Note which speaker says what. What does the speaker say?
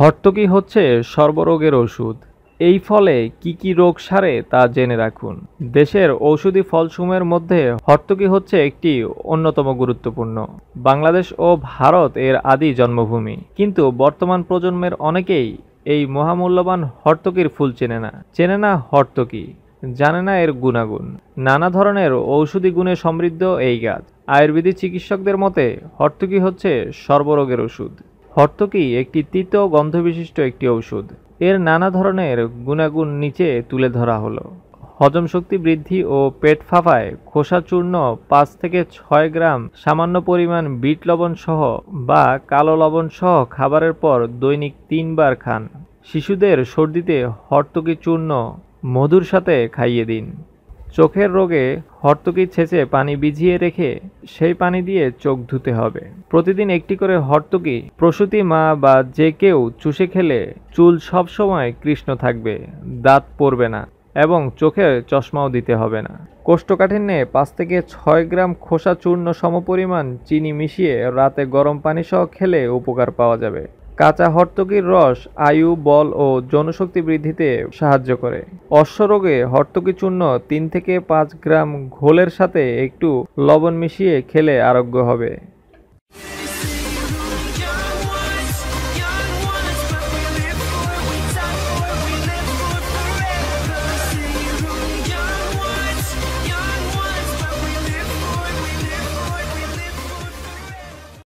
Speaker 1: হর্তকি হচ্ছে সর্বরোগের ওষুধ এই ফলে কি কি রোগ সারে তা জেনে রাখুন দেশের ঔষধি ফলসমূহের মধ্যে হর্তকি হচ্ছে একটি অন্যতম গুরুত্বপূর্ণ বাংলাদেশ ও ভারত এর আদি জন্মভূমি কিন্তু বর্তমান প্রজন্মের অনেকেই এই মহামূল্যবান হর্তকির ফুল চেনে না চেনে না হর্তকি জানে না এর গুণাগুণ নানা ধরনের ঔষধি গুণে সমৃদ্ধ এই গাছ আয়ুর্বেদিক চিকিৎসকদের মতে হর্তকি হচ্ছে সর্বরোগের ওষুধ হর্তকি একটি তৃতীয় গন্ধবিশিষ্ট একটি ঔষধ এর নানা ধরনের গুণাগুণ নিচে তুলে ধরা হলো হজম শক্তি বৃদ্ধি ও পেট খোসা খোসাচূর্ণ পাঁচ থেকে ছয় গ্রাম সামান্য পরিমাণ বিট লবণ সহ বা কালো লবণ সহ খাবারের পর দৈনিক তিনবার খান শিশুদের সর্দিতে হর্তকি চূর্ণ মধুর সাথে খাইয়ে দিন চোখের রোগে হরতুকি ছেঁচে পানি বিজিয়ে রেখে সেই পানি দিয়ে চোখ ধুতে হবে প্রতিদিন একটি করে হরতুকি প্রসূতি মা বা যে কেউ চুষে খেলে চুল সবসময় কৃষ্ণ থাকবে দাঁত পড়বে না এবং চোখে চশমাও দিতে হবে না কোষ্ঠকাঠিন্যে পাঁচ থেকে ছয় গ্রাম খোসা চূর্ণ সমপরিমাণ চিনি মিশিয়ে রাতে গরম পানি সহ খেলে উপকার পাওয়া যাবে কাঁচা হর্তকির রস আয়ু বল ও জনশক্তি বৃদ্ধিতে সাহায্য করে অশ্বরোগে হর্তকি চূর্ণ তিন থেকে পাঁচ গ্রাম ঘোলের সাথে একটু লবণ মিশিয়ে খেলে আরোগ্য হবে